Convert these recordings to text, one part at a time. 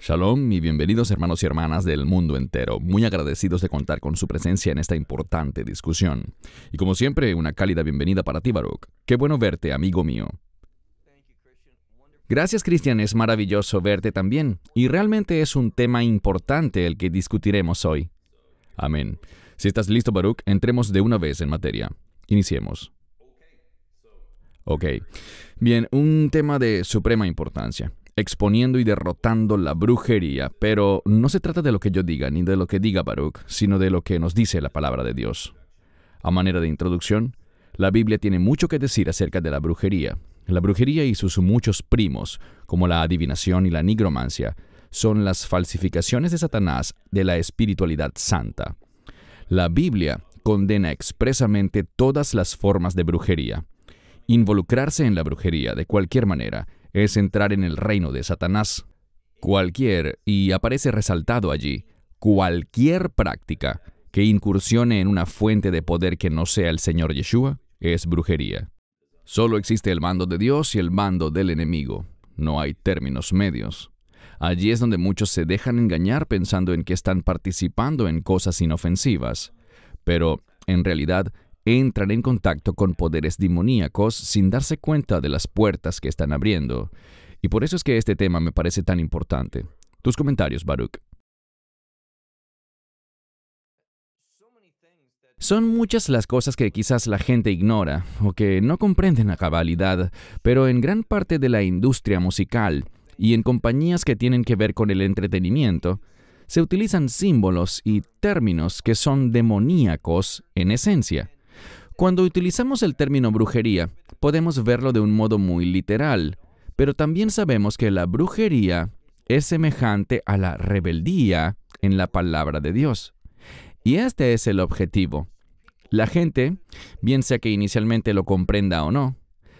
Shalom y bienvenidos hermanos y hermanas del mundo entero, muy agradecidos de contar con su presencia en esta importante discusión. Y como siempre, una cálida bienvenida para ti, Baruch. Qué bueno verte, amigo mío. Gracias, Cristian, es maravilloso verte también, y realmente es un tema importante el que discutiremos hoy. Amén. Si estás listo, Baruch, entremos de una vez en materia. Iniciemos. Ok. Bien, un tema de suprema importancia exponiendo y derrotando la brujería, pero no se trata de lo que yo diga ni de lo que diga Baruch, sino de lo que nos dice la palabra de Dios. A manera de introducción, la Biblia tiene mucho que decir acerca de la brujería. La brujería y sus muchos primos, como la adivinación y la nigromancia, son las falsificaciones de Satanás de la espiritualidad santa. La Biblia condena expresamente todas las formas de brujería. Involucrarse en la brujería de cualquier manera es entrar en el reino de Satanás. Cualquier, y aparece resaltado allí, cualquier práctica que incursione en una fuente de poder que no sea el Señor Yeshua es brujería. Solo existe el mando de Dios y el mando del enemigo. No hay términos medios. Allí es donde muchos se dejan engañar pensando en que están participando en cosas inofensivas, pero en realidad entran en contacto con poderes demoníacos sin darse cuenta de las puertas que están abriendo. Y por eso es que este tema me parece tan importante. Tus comentarios, Baruch. Son muchas las cosas que quizás la gente ignora o que no comprenden la cabalidad, pero en gran parte de la industria musical y en compañías que tienen que ver con el entretenimiento, se utilizan símbolos y términos que son demoníacos en esencia. Cuando utilizamos el término brujería, podemos verlo de un modo muy literal, pero también sabemos que la brujería es semejante a la rebeldía en la palabra de Dios. Y este es el objetivo. La gente, bien sea que inicialmente lo comprenda o no,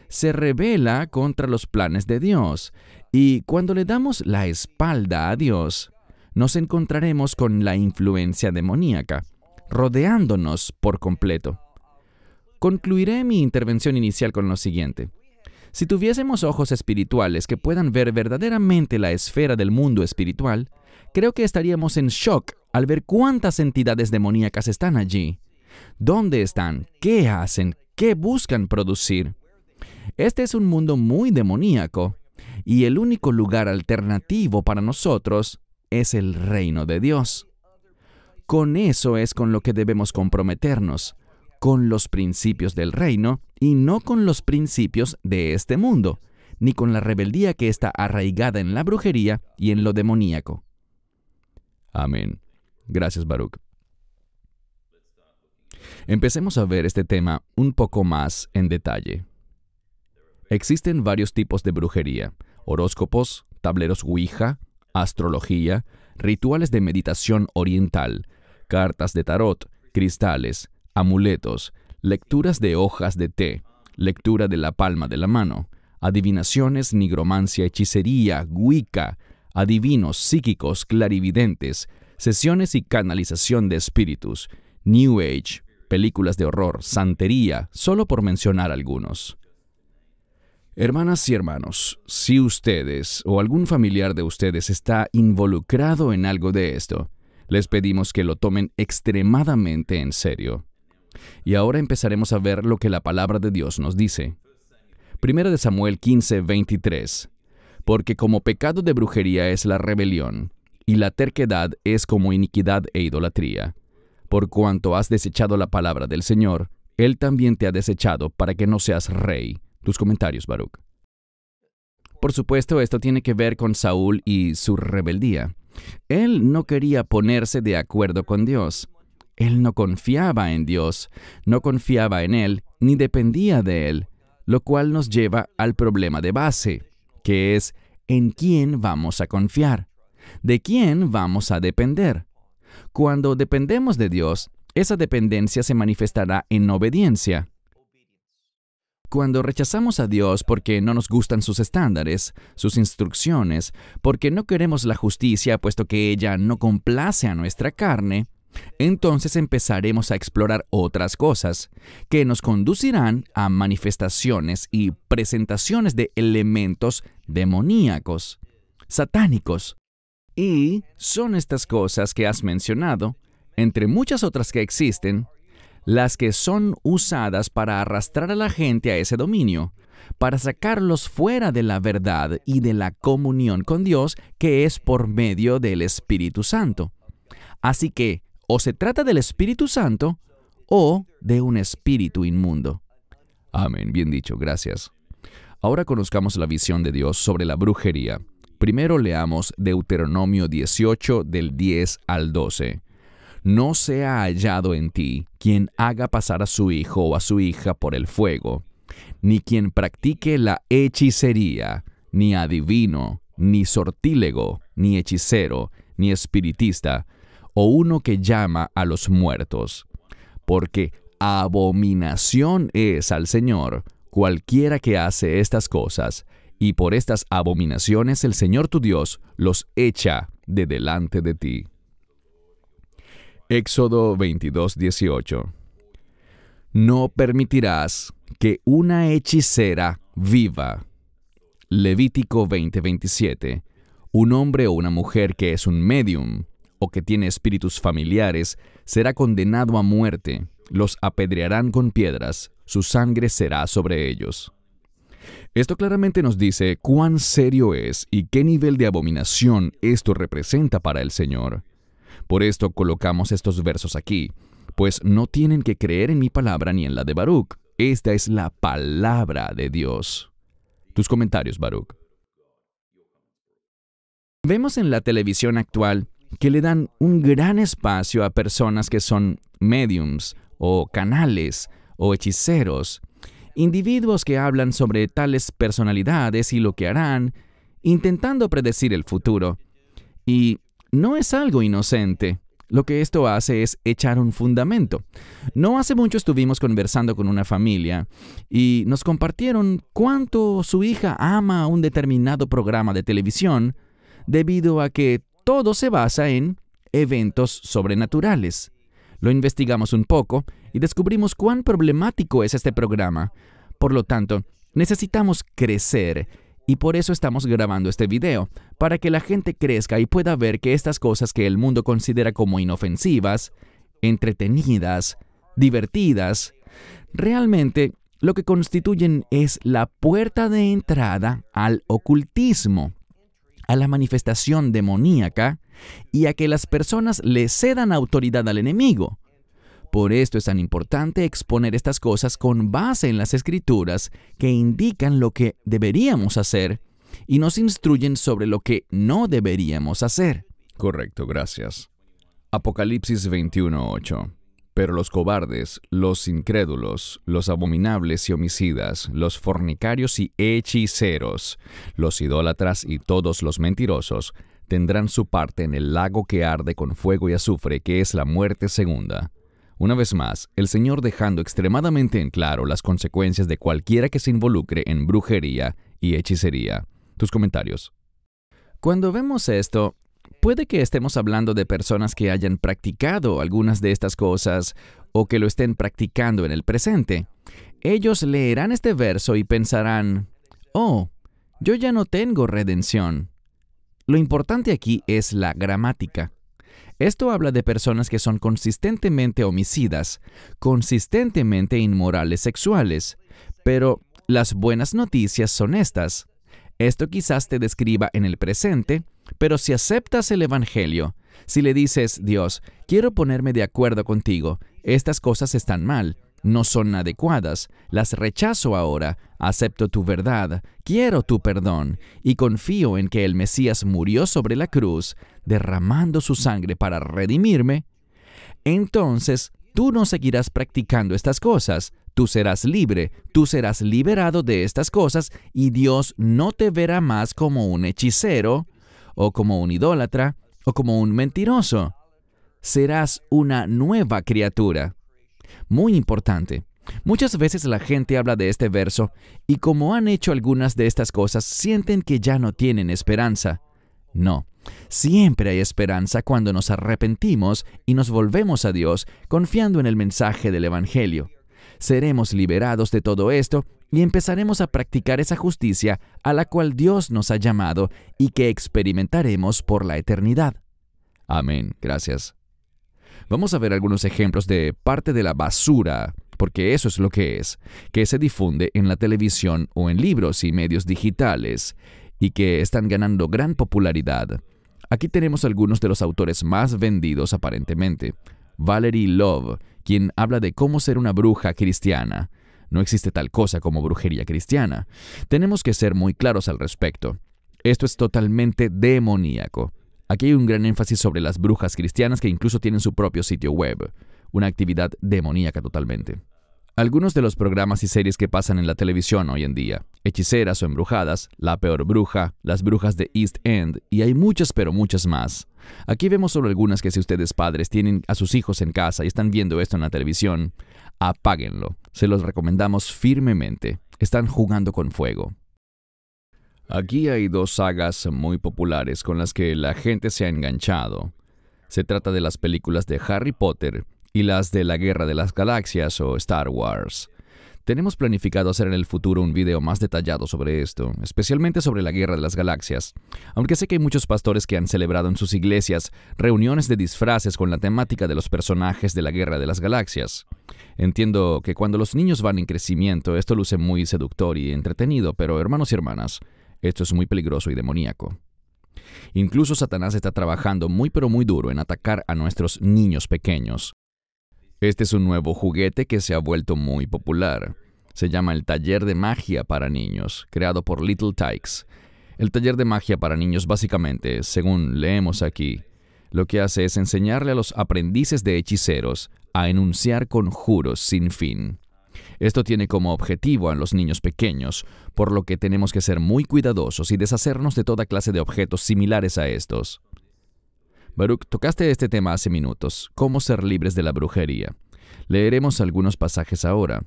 se rebela contra los planes de Dios, y cuando le damos la espalda a Dios, nos encontraremos con la influencia demoníaca, rodeándonos por completo. Concluiré mi intervención inicial con lo siguiente. Si tuviésemos ojos espirituales que puedan ver verdaderamente la esfera del mundo espiritual, creo que estaríamos en shock al ver cuántas entidades demoníacas están allí. ¿Dónde están? ¿Qué hacen? ¿Qué buscan producir? Este es un mundo muy demoníaco y el único lugar alternativo para nosotros es el reino de Dios. Con eso es con lo que debemos comprometernos, con los principios del reino y no con los principios de este mundo, ni con la rebeldía que está arraigada en la brujería y en lo demoníaco. Amén. Gracias, Baruch. Empecemos a ver este tema un poco más en detalle. Existen varios tipos de brujería, horóscopos, tableros Ouija, astrología, rituales de meditación oriental, cartas de tarot, cristales, amuletos, lecturas de hojas de té, lectura de la palma de la mano, adivinaciones, nigromancia, hechicería, wicca, adivinos, psíquicos, clarividentes, sesiones y canalización de espíritus, New Age, películas de horror, santería, solo por mencionar algunos. Hermanas y hermanos, si ustedes o algún familiar de ustedes está involucrado en algo de esto, les pedimos que lo tomen extremadamente en serio. Y ahora empezaremos a ver lo que la palabra de Dios nos dice. primero de Samuel 15, 23. Porque como pecado de brujería es la rebelión, y la terquedad es como iniquidad e idolatría. Por cuanto has desechado la palabra del Señor, Él también te ha desechado para que no seas rey. Tus comentarios, Baruch. Por supuesto, esto tiene que ver con Saúl y su rebeldía. Él no quería ponerse de acuerdo con Dios. Él no confiaba en Dios, no confiaba en Él, ni dependía de Él, lo cual nos lleva al problema de base, que es en quién vamos a confiar, de quién vamos a depender. Cuando dependemos de Dios, esa dependencia se manifestará en obediencia. Cuando rechazamos a Dios porque no nos gustan sus estándares, sus instrucciones, porque no queremos la justicia puesto que ella no complace a nuestra carne, entonces empezaremos a explorar otras cosas que nos conducirán a manifestaciones y presentaciones de elementos demoníacos, satánicos. Y son estas cosas que has mencionado, entre muchas otras que existen, las que son usadas para arrastrar a la gente a ese dominio, para sacarlos fuera de la verdad y de la comunión con Dios que es por medio del Espíritu Santo. Así que o se trata del Espíritu Santo o de un espíritu inmundo. Amén, bien dicho, gracias. Ahora conozcamos la visión de Dios sobre la brujería. Primero leamos Deuteronomio 18 del 10 al 12. No sea hallado en ti quien haga pasar a su hijo o a su hija por el fuego, ni quien practique la hechicería, ni adivino, ni sortílego, ni hechicero, ni espiritista, o uno que llama a los muertos. Porque abominación es al Señor cualquiera que hace estas cosas, y por estas abominaciones el Señor tu Dios los echa de delante de ti. Éxodo 22, 18. No permitirás que una hechicera viva. Levítico 20:27. Un hombre o una mujer que es un medium, que tiene espíritus familiares será condenado a muerte, los apedrearán con piedras, su sangre será sobre ellos. Esto claramente nos dice cuán serio es y qué nivel de abominación esto representa para el Señor. Por esto colocamos estos versos aquí, pues no tienen que creer en mi palabra ni en la de Baruch. Esta es la palabra de Dios. Tus comentarios, Baruch. Vemos en la televisión actual que le dan un gran espacio a personas que son mediums o canales o hechiceros, individuos que hablan sobre tales personalidades y lo que harán, intentando predecir el futuro. Y no es algo inocente. Lo que esto hace es echar un fundamento. No hace mucho estuvimos conversando con una familia y nos compartieron cuánto su hija ama un determinado programa de televisión debido a que todo se basa en eventos sobrenaturales. Lo investigamos un poco y descubrimos cuán problemático es este programa. Por lo tanto, necesitamos crecer y por eso estamos grabando este video, para que la gente crezca y pueda ver que estas cosas que el mundo considera como inofensivas, entretenidas, divertidas, realmente lo que constituyen es la puerta de entrada al ocultismo a la manifestación demoníaca y a que las personas le cedan autoridad al enemigo. Por esto es tan importante exponer estas cosas con base en las escrituras que indican lo que deberíamos hacer y nos instruyen sobre lo que no deberíamos hacer. Correcto, gracias. Apocalipsis 21:8 pero los cobardes, los incrédulos, los abominables y homicidas, los fornicarios y hechiceros, los idólatras y todos los mentirosos, tendrán su parte en el lago que arde con fuego y azufre, que es la muerte segunda. Una vez más, el Señor dejando extremadamente en claro las consecuencias de cualquiera que se involucre en brujería y hechicería. Tus comentarios. Cuando vemos esto, Puede que estemos hablando de personas que hayan practicado algunas de estas cosas o que lo estén practicando en el presente. Ellos leerán este verso y pensarán, oh, yo ya no tengo redención. Lo importante aquí es la gramática. Esto habla de personas que son consistentemente homicidas, consistentemente inmorales sexuales. Pero las buenas noticias son estas. Esto quizás te describa en el presente pero si aceptas el Evangelio, si le dices, Dios, quiero ponerme de acuerdo contigo, estas cosas están mal, no son adecuadas, las rechazo ahora, acepto tu verdad, quiero tu perdón y confío en que el Mesías murió sobre la cruz, derramando su sangre para redimirme, entonces tú no seguirás practicando estas cosas, tú serás libre, tú serás liberado de estas cosas y Dios no te verá más como un hechicero, o como un idólatra, o como un mentiroso. Serás una nueva criatura. Muy importante. Muchas veces la gente habla de este verso y como han hecho algunas de estas cosas, sienten que ya no tienen esperanza. No, siempre hay esperanza cuando nos arrepentimos y nos volvemos a Dios confiando en el mensaje del Evangelio seremos liberados de todo esto y empezaremos a practicar esa justicia a la cual Dios nos ha llamado y que experimentaremos por la eternidad. Amén. Gracias. Vamos a ver algunos ejemplos de parte de la basura, porque eso es lo que es, que se difunde en la televisión o en libros y medios digitales, y que están ganando gran popularidad. Aquí tenemos algunos de los autores más vendidos aparentemente. Valerie Love, quien habla de cómo ser una bruja cristiana. No existe tal cosa como brujería cristiana. Tenemos que ser muy claros al respecto. Esto es totalmente demoníaco. Aquí hay un gran énfasis sobre las brujas cristianas que incluso tienen su propio sitio web, una actividad demoníaca totalmente. Algunos de los programas y series que pasan en la televisión hoy en día, hechiceras o embrujadas, La Peor Bruja, Las Brujas de East End, y hay muchas pero muchas más. Aquí vemos solo algunas que si ustedes padres tienen a sus hijos en casa y están viendo esto en la televisión, apáguenlo. Se los recomendamos firmemente. Están jugando con fuego. Aquí hay dos sagas muy populares con las que la gente se ha enganchado. Se trata de las películas de Harry Potter y las de la Guerra de las Galaxias o Star Wars. Tenemos planificado hacer en el futuro un video más detallado sobre esto, especialmente sobre la Guerra de las Galaxias. Aunque sé que hay muchos pastores que han celebrado en sus iglesias reuniones de disfraces con la temática de los personajes de la Guerra de las Galaxias. Entiendo que cuando los niños van en crecimiento esto luce muy seductor y entretenido, pero hermanos y hermanas, esto es muy peligroso y demoníaco. Incluso Satanás está trabajando muy pero muy duro en atacar a nuestros niños pequeños. Este es un nuevo juguete que se ha vuelto muy popular. Se llama el Taller de Magia para Niños, creado por Little Tykes. El Taller de Magia para Niños básicamente, según leemos aquí, lo que hace es enseñarle a los aprendices de hechiceros a enunciar conjuros sin fin. Esto tiene como objetivo a los niños pequeños, por lo que tenemos que ser muy cuidadosos y deshacernos de toda clase de objetos similares a estos. Baruch, tocaste este tema hace minutos, cómo ser libres de la brujería. Leeremos algunos pasajes ahora.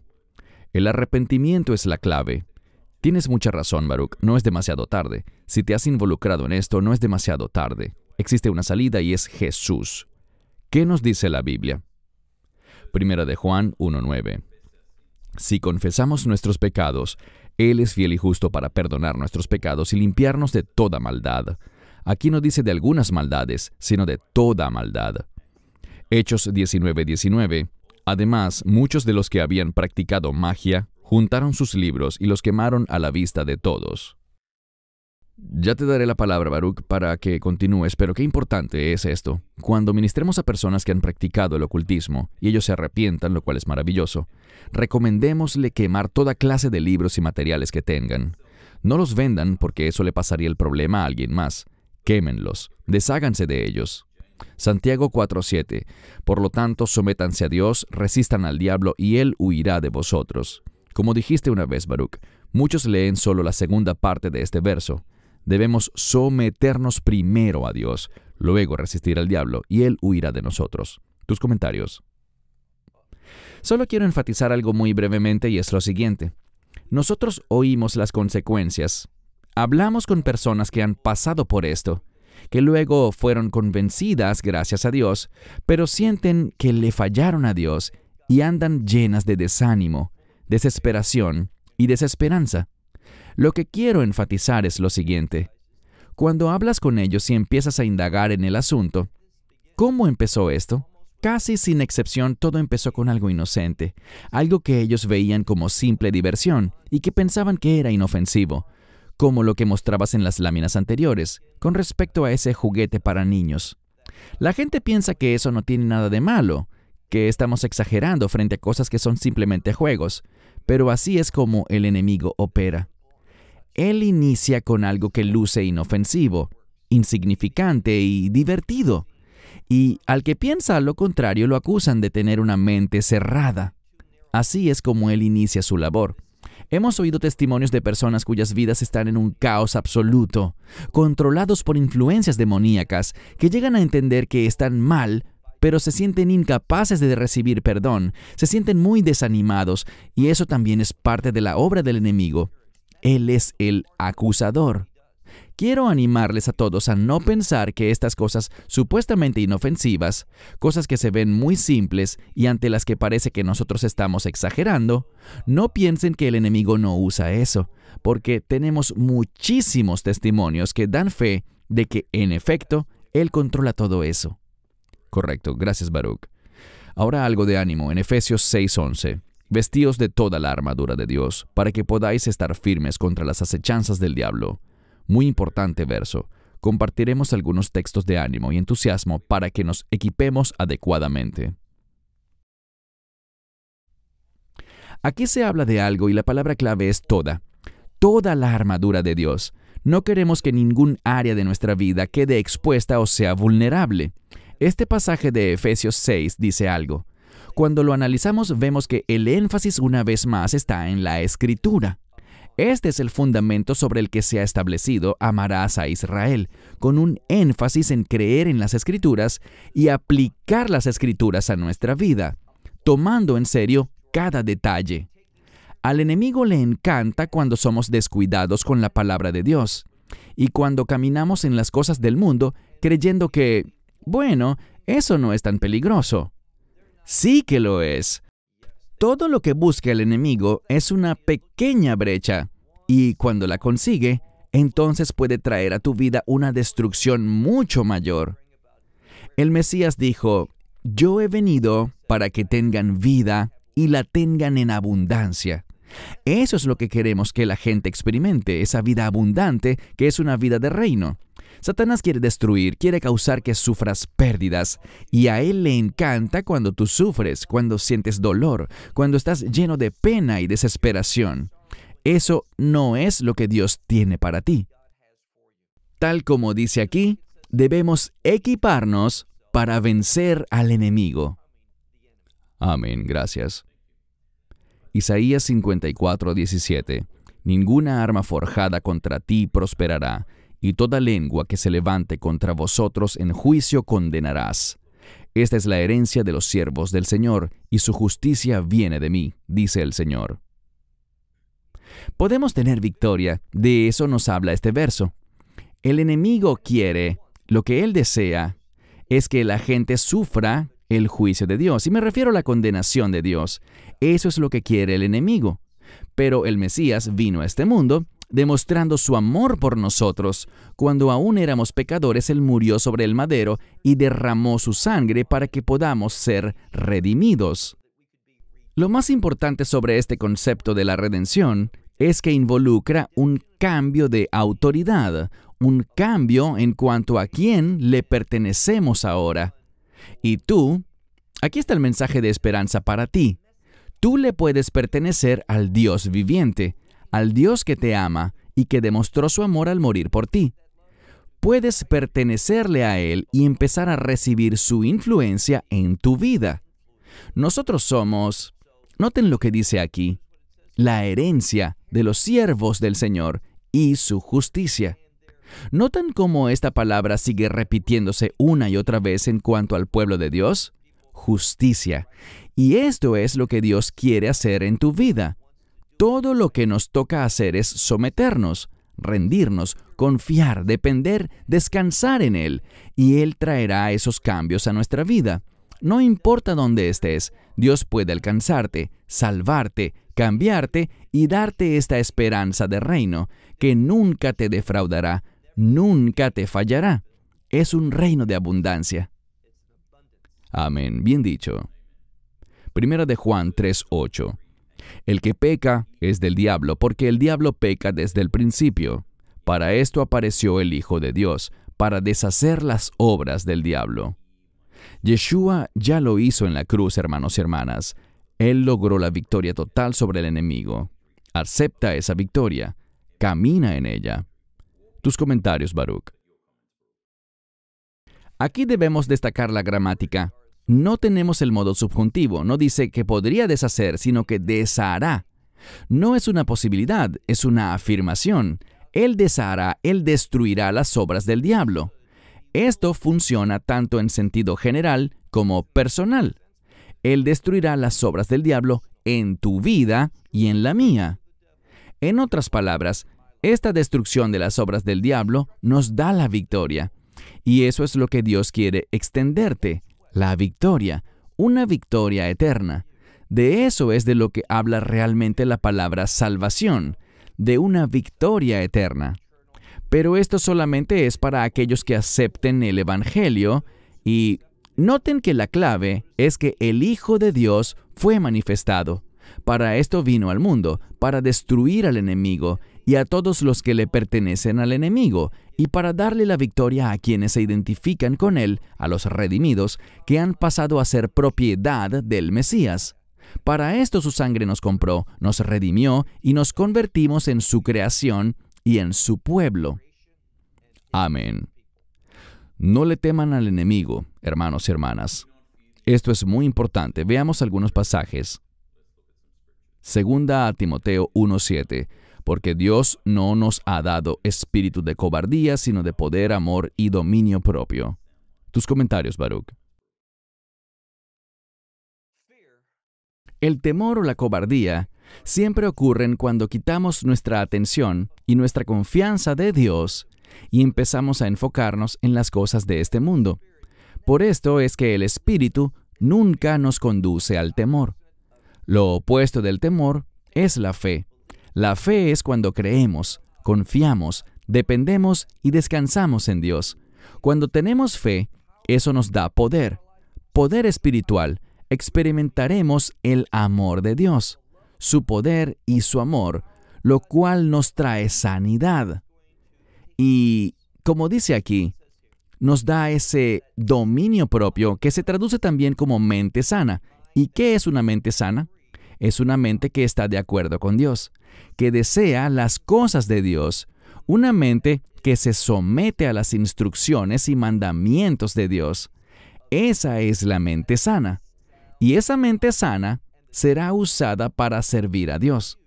El arrepentimiento es la clave. Tienes mucha razón, Baruch, no es demasiado tarde. Si te has involucrado en esto, no es demasiado tarde. Existe una salida y es Jesús. ¿Qué nos dice la Biblia? Primera de Juan 1.9. Si confesamos nuestros pecados, Él es fiel y justo para perdonar nuestros pecados y limpiarnos de toda maldad. Aquí no dice de algunas maldades, sino de toda maldad. Hechos 19:19. 19. Además, muchos de los que habían practicado magia juntaron sus libros y los quemaron a la vista de todos. Ya te daré la palabra, Baruch, para que continúes, pero qué importante es esto. Cuando ministremos a personas que han practicado el ocultismo y ellos se arrepientan, lo cual es maravilloso, recomendémosle quemar toda clase de libros y materiales que tengan. No los vendan porque eso le pasaría el problema a alguien más quémenlos, desháganse de ellos. Santiago 4:7 Por lo tanto, sométanse a Dios, resistan al diablo y él huirá de vosotros. Como dijiste una vez, Baruch, muchos leen solo la segunda parte de este verso. Debemos someternos primero a Dios, luego resistir al diablo y él huirá de nosotros. Tus comentarios. Solo quiero enfatizar algo muy brevemente y es lo siguiente. Nosotros oímos las consecuencias, Hablamos con personas que han pasado por esto, que luego fueron convencidas gracias a Dios, pero sienten que le fallaron a Dios y andan llenas de desánimo, desesperación y desesperanza. Lo que quiero enfatizar es lo siguiente. Cuando hablas con ellos y empiezas a indagar en el asunto, ¿cómo empezó esto? Casi sin excepción todo empezó con algo inocente, algo que ellos veían como simple diversión y que pensaban que era inofensivo, como lo que mostrabas en las láminas anteriores, con respecto a ese juguete para niños. La gente piensa que eso no tiene nada de malo, que estamos exagerando frente a cosas que son simplemente juegos, pero así es como el enemigo opera. Él inicia con algo que luce inofensivo, insignificante y divertido, y al que piensa lo contrario lo acusan de tener una mente cerrada. Así es como él inicia su labor. Hemos oído testimonios de personas cuyas vidas están en un caos absoluto, controlados por influencias demoníacas, que llegan a entender que están mal, pero se sienten incapaces de recibir perdón, se sienten muy desanimados, y eso también es parte de la obra del enemigo. Él es el acusador. Quiero animarles a todos a no pensar que estas cosas supuestamente inofensivas, cosas que se ven muy simples y ante las que parece que nosotros estamos exagerando, no piensen que el enemigo no usa eso, porque tenemos muchísimos testimonios que dan fe de que, en efecto, Él controla todo eso. Correcto, gracias Baruch. Ahora algo de ánimo en Efesios 6:11. Vestíos de toda la armadura de Dios, para que podáis estar firmes contra las acechanzas del diablo muy importante verso. Compartiremos algunos textos de ánimo y entusiasmo para que nos equipemos adecuadamente. Aquí se habla de algo y la palabra clave es toda. Toda la armadura de Dios. No queremos que ningún área de nuestra vida quede expuesta o sea vulnerable. Este pasaje de Efesios 6 dice algo. Cuando lo analizamos vemos que el énfasis una vez más está en la escritura. Este es el fundamento sobre el que se ha establecido amarás a Israel, con un énfasis en creer en las escrituras y aplicar las escrituras a nuestra vida, tomando en serio cada detalle. Al enemigo le encanta cuando somos descuidados con la palabra de Dios y cuando caminamos en las cosas del mundo creyendo que, bueno, eso no es tan peligroso. Sí que lo es. Todo lo que busca el enemigo es una pequeña brecha y cuando la consigue, entonces puede traer a tu vida una destrucción mucho mayor. El Mesías dijo, yo he venido para que tengan vida y la tengan en abundancia. Eso es lo que queremos que la gente experimente, esa vida abundante que es una vida de reino. Satanás quiere destruir, quiere causar que sufras pérdidas, y a él le encanta cuando tú sufres, cuando sientes dolor, cuando estás lleno de pena y desesperación. Eso no es lo que Dios tiene para ti. Tal como dice aquí, debemos equiparnos para vencer al enemigo. Amén, gracias. Isaías 54, 17. Ninguna arma forjada contra ti prosperará, y toda lengua que se levante contra vosotros en juicio condenarás. Esta es la herencia de los siervos del Señor, y su justicia viene de mí, dice el Señor. Podemos tener victoria, de eso nos habla este verso. El enemigo quiere, lo que él desea, es que la gente sufra el juicio de Dios, y me refiero a la condenación de Dios. Eso es lo que quiere el enemigo. Pero el Mesías vino a este mundo demostrando su amor por nosotros. Cuando aún éramos pecadores, Él murió sobre el madero y derramó su sangre para que podamos ser redimidos. Lo más importante sobre este concepto de la redención es que involucra un cambio de autoridad, un cambio en cuanto a quién le pertenecemos ahora. Y tú, aquí está el mensaje de esperanza para ti. Tú le puedes pertenecer al Dios viviente, al Dios que te ama y que demostró su amor al morir por ti. Puedes pertenecerle a Él y empezar a recibir su influencia en tu vida. Nosotros somos, noten lo que dice aquí, la herencia de los siervos del Señor y su justicia. ¿Notan cómo esta palabra sigue repitiéndose una y otra vez en cuanto al pueblo de Dios? Justicia. Y esto es lo que Dios quiere hacer en tu vida. Todo lo que nos toca hacer es someternos, rendirnos, confiar, depender, descansar en Él, y Él traerá esos cambios a nuestra vida. No importa dónde estés, Dios puede alcanzarte, salvarte, cambiarte y darte esta esperanza de reino, que nunca te defraudará, nunca te fallará. Es un reino de abundancia. Amén, bien dicho. Primera de Juan 3:8. El que peca es del diablo, porque el diablo peca desde el principio. Para esto apareció el Hijo de Dios, para deshacer las obras del diablo. Yeshua ya lo hizo en la cruz, hermanos y hermanas. Él logró la victoria total sobre el enemigo. Acepta esa victoria. Camina en ella. Tus comentarios, Baruch. Aquí debemos destacar la gramática no tenemos el modo subjuntivo, no dice que podría deshacer, sino que deshará. No es una posibilidad, es una afirmación. Él deshará, él destruirá las obras del diablo. Esto funciona tanto en sentido general como personal. Él destruirá las obras del diablo en tu vida y en la mía. En otras palabras, esta destrucción de las obras del diablo nos da la victoria. Y eso es lo que Dios quiere extenderte, la victoria, una victoria eterna. De eso es de lo que habla realmente la palabra salvación, de una victoria eterna. Pero esto solamente es para aquellos que acepten el Evangelio y noten que la clave es que el Hijo de Dios fue manifestado. Para esto vino al mundo, para destruir al enemigo y a todos los que le pertenecen al enemigo, y para darle la victoria a quienes se identifican con él, a los redimidos, que han pasado a ser propiedad del Mesías. Para esto su sangre nos compró, nos redimió y nos convertimos en su creación y en su pueblo. Amén. No le teman al enemigo, hermanos y hermanas. Esto es muy importante. Veamos algunos pasajes. Segunda a Timoteo 1.7 porque Dios no nos ha dado espíritu de cobardía, sino de poder, amor y dominio propio. Tus comentarios, Baruch. El temor o la cobardía siempre ocurren cuando quitamos nuestra atención y nuestra confianza de Dios y empezamos a enfocarnos en las cosas de este mundo. Por esto es que el espíritu nunca nos conduce al temor. Lo opuesto del temor es la fe, la fe es cuando creemos, confiamos, dependemos y descansamos en Dios. Cuando tenemos fe, eso nos da poder. Poder espiritual, experimentaremos el amor de Dios, su poder y su amor, lo cual nos trae sanidad. Y, como dice aquí, nos da ese dominio propio que se traduce también como mente sana. ¿Y qué es una mente sana? es una mente que está de acuerdo con Dios, que desea las cosas de Dios, una mente que se somete a las instrucciones y mandamientos de Dios. Esa es la mente sana. Y esa mente sana será usada para servir a Dios.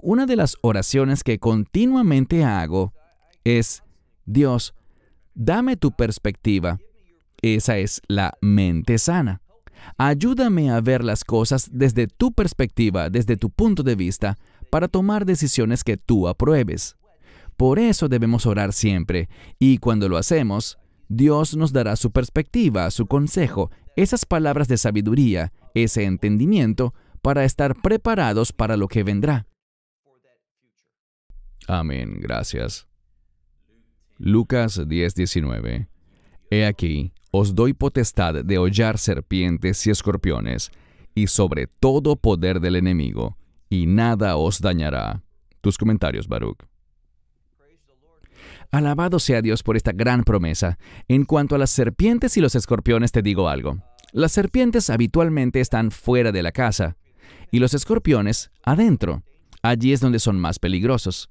Una de las oraciones que continuamente hago es, Dios, dame tu perspectiva. Esa es la mente sana. Ayúdame a ver las cosas desde tu perspectiva, desde tu punto de vista, para tomar decisiones que tú apruebes. Por eso debemos orar siempre, y cuando lo hacemos, Dios nos dará su perspectiva, su consejo, esas palabras de sabiduría, ese entendimiento, para estar preparados para lo que vendrá. Amén, gracias. Lucas 10:19 He aquí, os doy potestad de hollar serpientes y escorpiones, y sobre todo poder del enemigo, y nada os dañará. Tus comentarios, Baruch. Alabado sea Dios por esta gran promesa. En cuanto a las serpientes y los escorpiones, te digo algo. Las serpientes habitualmente están fuera de la casa y los escorpiones adentro. Allí es donde son más peligrosos.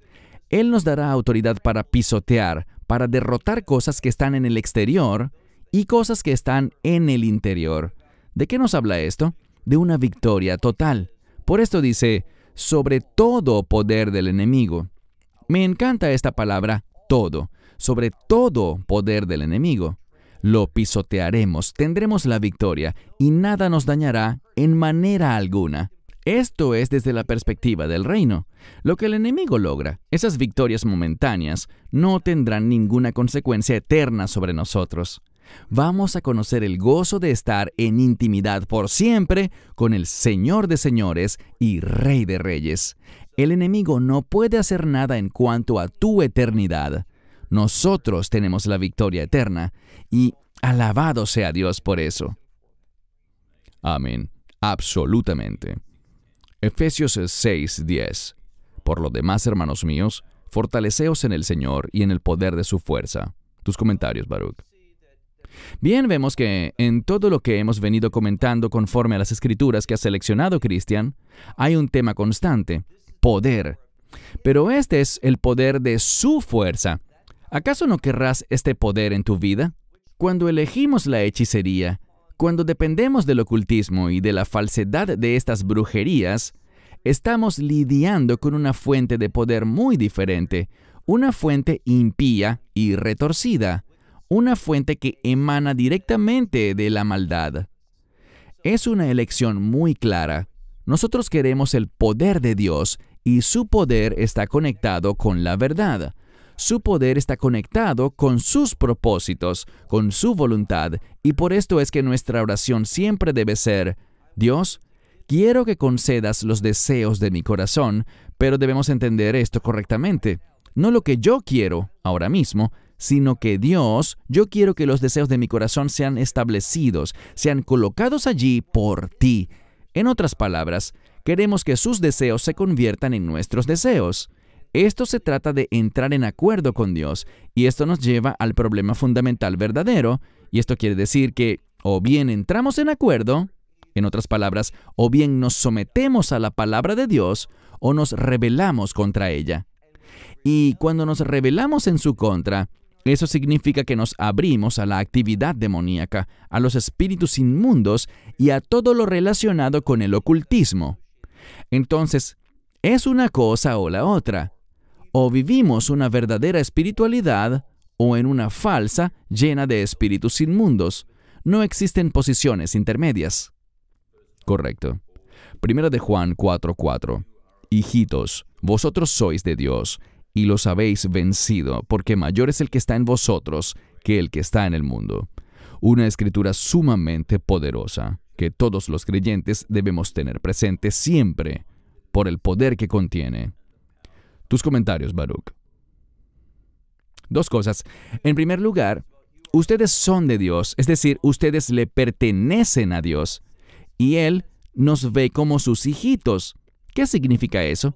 Él nos dará autoridad para pisotear, para derrotar cosas que están en el exterior y cosas que están en el interior. ¿De qué nos habla esto? De una victoria total. Por esto dice, sobre todo poder del enemigo. Me encanta esta palabra todo, sobre todo poder del enemigo. Lo pisotearemos, tendremos la victoria y nada nos dañará en manera alguna. Esto es desde la perspectiva del reino. Lo que el enemigo logra, esas victorias momentáneas, no tendrán ninguna consecuencia eterna sobre nosotros. Vamos a conocer el gozo de estar en intimidad por siempre con el Señor de señores y Rey de reyes. El enemigo no puede hacer nada en cuanto a tu eternidad. Nosotros tenemos la victoria eterna y alabado sea Dios por eso. Amén. Absolutamente. Efesios 6:10. Por lo demás, hermanos míos, fortaleceos en el Señor y en el poder de su fuerza. Tus comentarios, Baruch. Bien vemos que, en todo lo que hemos venido comentando conforme a las escrituras que ha seleccionado Cristian, hay un tema constante, poder. Pero este es el poder de su fuerza. ¿Acaso no querrás este poder en tu vida? Cuando elegimos la hechicería, cuando dependemos del ocultismo y de la falsedad de estas brujerías, estamos lidiando con una fuente de poder muy diferente, una fuente impía y retorcida, una fuente que emana directamente de la maldad. Es una elección muy clara. Nosotros queremos el poder de Dios y su poder está conectado con la verdad. Su poder está conectado con sus propósitos, con su voluntad, y por esto es que nuestra oración siempre debe ser, Dios, quiero que concedas los deseos de mi corazón, pero debemos entender esto correctamente. No lo que yo quiero ahora mismo, sino que Dios, yo quiero que los deseos de mi corazón sean establecidos, sean colocados allí por ti. En otras palabras, queremos que sus deseos se conviertan en nuestros deseos. Esto se trata de entrar en acuerdo con Dios, y esto nos lleva al problema fundamental verdadero, y esto quiere decir que o bien entramos en acuerdo, en otras palabras, o bien nos sometemos a la palabra de Dios, o nos rebelamos contra ella. Y cuando nos rebelamos en su contra, eso significa que nos abrimos a la actividad demoníaca, a los espíritus inmundos y a todo lo relacionado con el ocultismo. Entonces, es una cosa o la otra. O vivimos una verdadera espiritualidad o en una falsa llena de espíritus inmundos. No existen posiciones intermedias. Correcto. Primero de Juan 4:4. Hijitos, vosotros sois de Dios y los habéis vencido, porque mayor es el que está en vosotros que el que está en el mundo. Una escritura sumamente poderosa que todos los creyentes debemos tener presente siempre por el poder que contiene. Tus comentarios, Baruch. Dos cosas. En primer lugar, ustedes son de Dios, es decir, ustedes le pertenecen a Dios, y Él nos ve como sus hijitos. ¿Qué significa eso?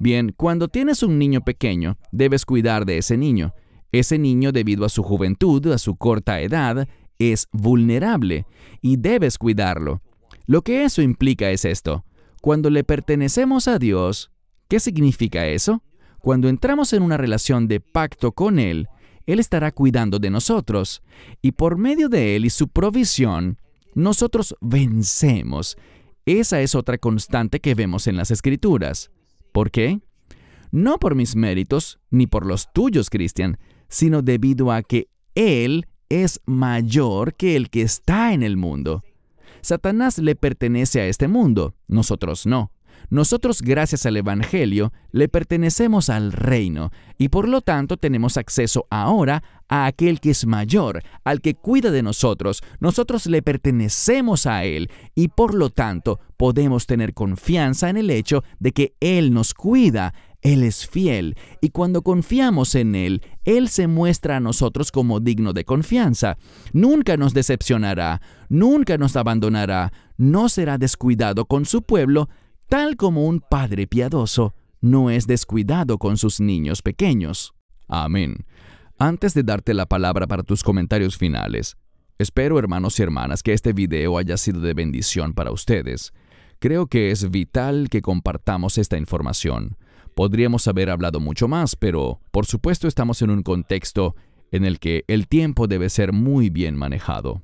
Bien, cuando tienes un niño pequeño, debes cuidar de ese niño. Ese niño, debido a su juventud, a su corta edad, es vulnerable y debes cuidarlo. Lo que eso implica es esto. Cuando le pertenecemos a Dios, ¿qué significa eso? Cuando entramos en una relación de pacto con Él, Él estará cuidando de nosotros y por medio de Él y su provisión, nosotros vencemos. Esa es otra constante que vemos en las Escrituras. ¿Por qué? No por mis méritos ni por los tuyos, Cristian, sino debido a que Él es mayor que el que está en el mundo. Satanás le pertenece a este mundo, nosotros no. Nosotros, gracias al Evangelio, le pertenecemos al reino y por lo tanto tenemos acceso ahora a aquel que es mayor, al que cuida de nosotros. Nosotros le pertenecemos a Él y por lo tanto podemos tener confianza en el hecho de que Él nos cuida. Él es fiel y cuando confiamos en Él, Él se muestra a nosotros como digno de confianza. Nunca nos decepcionará, nunca nos abandonará, no será descuidado con su pueblo, tal como un padre piadoso no es descuidado con sus niños pequeños. Amén. Antes de darte la palabra para tus comentarios finales, espero hermanos y hermanas que este video haya sido de bendición para ustedes. Creo que es vital que compartamos esta información. Podríamos haber hablado mucho más, pero por supuesto estamos en un contexto en el que el tiempo debe ser muy bien manejado.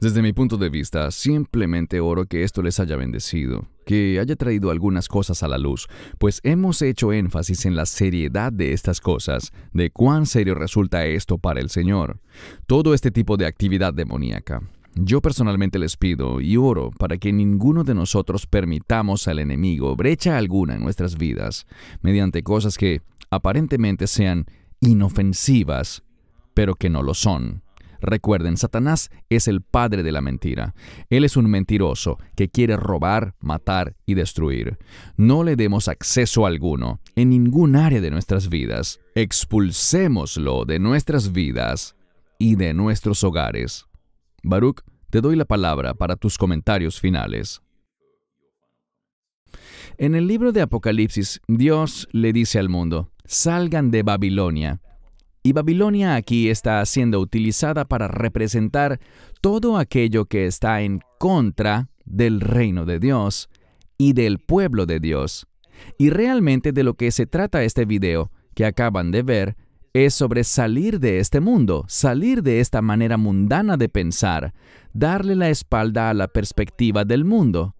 Desde mi punto de vista, simplemente oro que esto les haya bendecido, que haya traído algunas cosas a la luz, pues hemos hecho énfasis en la seriedad de estas cosas, de cuán serio resulta esto para el Señor, todo este tipo de actividad demoníaca. Yo personalmente les pido y oro para que ninguno de nosotros permitamos al enemigo brecha alguna en nuestras vidas, mediante cosas que aparentemente sean inofensivas, pero que no lo son. Recuerden, Satanás es el padre de la mentira. Él es un mentiroso que quiere robar, matar y destruir. No le demos acceso alguno en ningún área de nuestras vidas. Expulsémoslo de nuestras vidas y de nuestros hogares. Baruch, te doy la palabra para tus comentarios finales. En el libro de Apocalipsis, Dios le dice al mundo, salgan de Babilonia, y Babilonia aquí está siendo utilizada para representar todo aquello que está en contra del reino de Dios y del pueblo de Dios. Y realmente de lo que se trata este video que acaban de ver es sobre salir de este mundo, salir de esta manera mundana de pensar, darle la espalda a la perspectiva del mundo.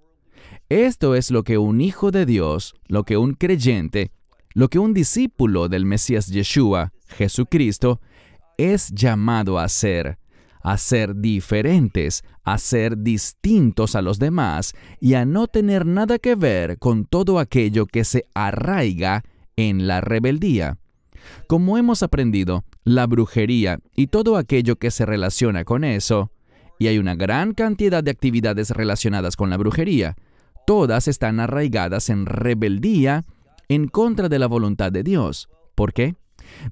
Esto es lo que un hijo de Dios, lo que un creyente, lo que un discípulo del Mesías Yeshua Jesucristo, es llamado a ser, a ser diferentes, a ser distintos a los demás y a no tener nada que ver con todo aquello que se arraiga en la rebeldía. Como hemos aprendido, la brujería y todo aquello que se relaciona con eso, y hay una gran cantidad de actividades relacionadas con la brujería, todas están arraigadas en rebeldía en contra de la voluntad de Dios. ¿Por qué?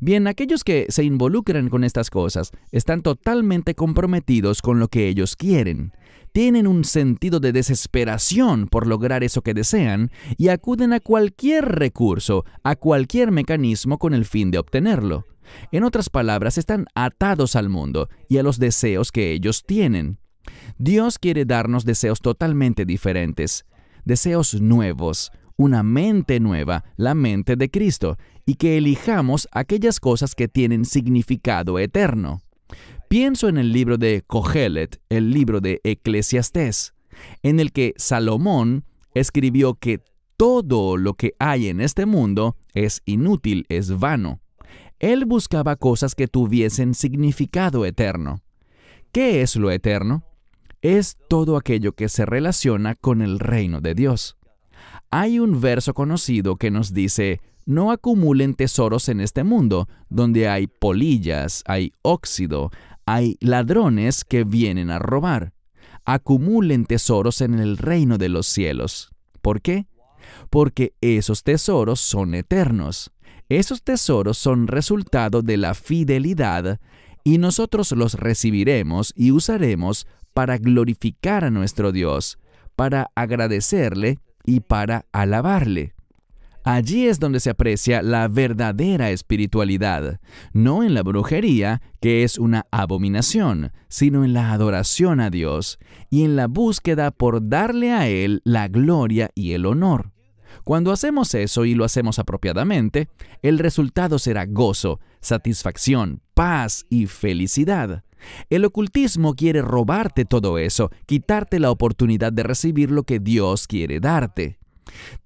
Bien, aquellos que se involucran con estas cosas están totalmente comprometidos con lo que ellos quieren. Tienen un sentido de desesperación por lograr eso que desean y acuden a cualquier recurso, a cualquier mecanismo con el fin de obtenerlo. En otras palabras, están atados al mundo y a los deseos que ellos tienen. Dios quiere darnos deseos totalmente diferentes, deseos nuevos, una mente nueva, la mente de Cristo, y que elijamos aquellas cosas que tienen significado eterno. Pienso en el libro de Cogelet, el libro de Eclesiastés, en el que Salomón escribió que todo lo que hay en este mundo es inútil, es vano. Él buscaba cosas que tuviesen significado eterno. ¿Qué es lo eterno? Es todo aquello que se relaciona con el reino de Dios. Hay un verso conocido que nos dice, no acumulen tesoros en este mundo, donde hay polillas, hay óxido, hay ladrones que vienen a robar. Acumulen tesoros en el reino de los cielos. ¿Por qué? Porque esos tesoros son eternos. Esos tesoros son resultado de la fidelidad y nosotros los recibiremos y usaremos para glorificar a nuestro Dios, para agradecerle y para alabarle. Allí es donde se aprecia la verdadera espiritualidad, no en la brujería, que es una abominación, sino en la adoración a Dios y en la búsqueda por darle a Él la gloria y el honor. Cuando hacemos eso y lo hacemos apropiadamente, el resultado será gozo, satisfacción, paz y felicidad. El ocultismo quiere robarte todo eso, quitarte la oportunidad de recibir lo que Dios quiere darte.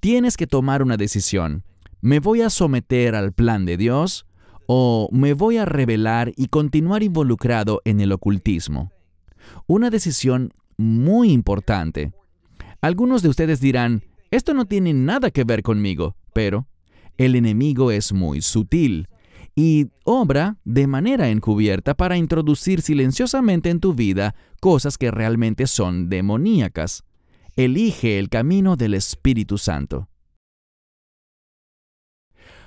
Tienes que tomar una decisión. ¿Me voy a someter al plan de Dios o me voy a revelar y continuar involucrado en el ocultismo? Una decisión muy importante. Algunos de ustedes dirán, esto no tiene nada que ver conmigo, pero el enemigo es muy sutil y obra de manera encubierta para introducir silenciosamente en tu vida cosas que realmente son demoníacas elige el camino del Espíritu Santo.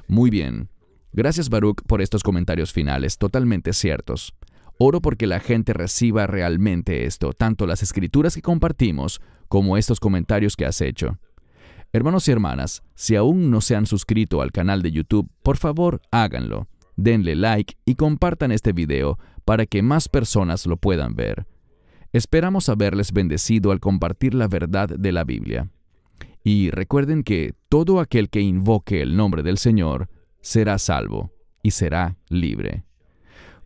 Muy bien. Gracias Baruch por estos comentarios finales, totalmente ciertos. Oro porque la gente reciba realmente esto, tanto las escrituras que compartimos como estos comentarios que has hecho. Hermanos y hermanas, si aún no se han suscrito al canal de YouTube, por favor háganlo. Denle like y compartan este video para que más personas lo puedan ver. Esperamos haberles bendecido al compartir la verdad de la Biblia. Y recuerden que todo aquel que invoque el nombre del Señor será salvo y será libre.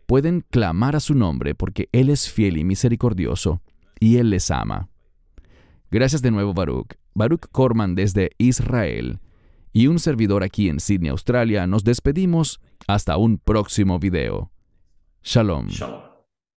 Pueden clamar a su nombre porque Él es fiel y misericordioso y Él les ama. Gracias de nuevo Baruch. Baruch Corman desde Israel y un servidor aquí en Sydney, Australia, nos despedimos hasta un próximo video. Shalom. Shalom.